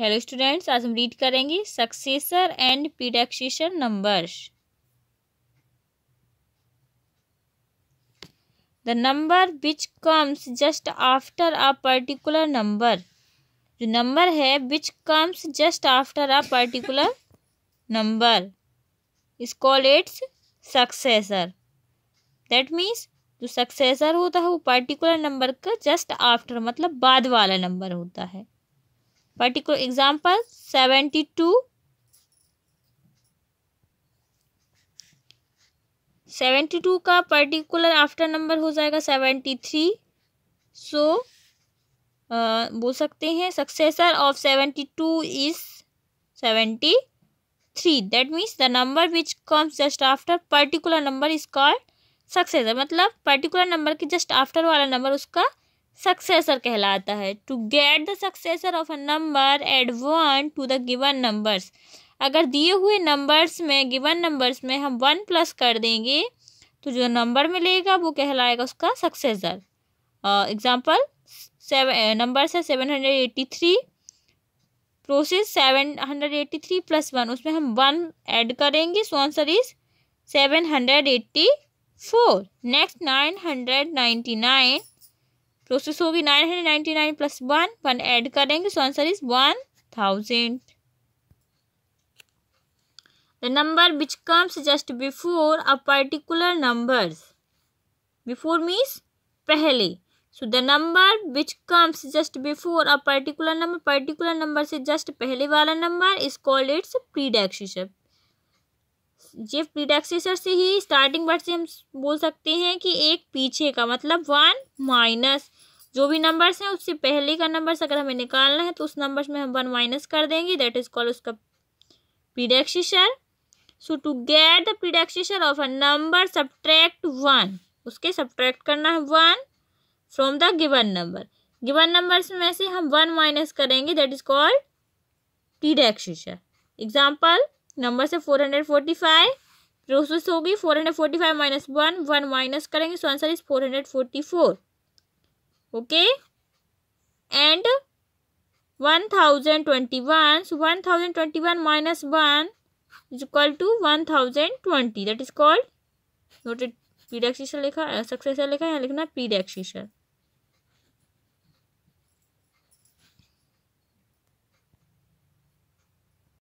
hello students आज हम read करेंगे successor and predecessor numbers the number which comes just after a particular number जो number है which comes just after a particular number is call its successor that means जो successor होता है वो particular number का just after मतलब बाद वाला नंबर होता है particular example seventy two seventy two का पर्टिकुलर आफ्टर नंबर हो जाएगा सेवेंटी थ्री सो बोल सकते हैं successor of seventy two is seventy three that means the number which comes just after particular number is called successor मतलब particular number के just after वाला number उसका successor कहलाता है to get the successor of a number add one to the given numbers अगर दिए हुए numbers में गिवन नंबर्स में हम वन प्लस कर देंगे तो जो नंबर मिलेगा वो कहलाएगा उसका सक्सेसर एग्जाम्पल सेवन नंबर्स है seven hundred eighty three process seven hundred eighty three plus one उसमें हम वन ऐड करेंगे so answer is seven hundred eighty four next nine hundred ninety nine process होगी nine hundred ninety nine plus one one add करेंगे so answer is one thousand the number which comes just before a particular number before means पहले so the number which comes just before a particular number particular number से just पहले वाला number is called its predecessor ये predecessor से ही starting word से हम बोल सकते हैं कि एक पीछे का मतलब वन माइनस जो भी नंबर्स हैं उससे पहले का नंबर्स अगर हमें निकालना है तो उस नंबर्स में हम वन माइनस कर देंगे दैट इज कॉल उसका predecessor so to get the predecessor of a number subtract one उसके सब्ट्रैक्ट करना है one from the given number given numbers में से हम वन माइनस करेंगे that is called predecessor example number से four hundred forty five process होगी four hundred forty five minus one one minus करेंगे so answer is four hundred forty four okay and one thousand twenty one one thousand twenty one minus one is equal to one thousand twenty that is called noted पीडेक्सेशन लिखा successor लिखा यहाँ लिखना पीडेक्सेशन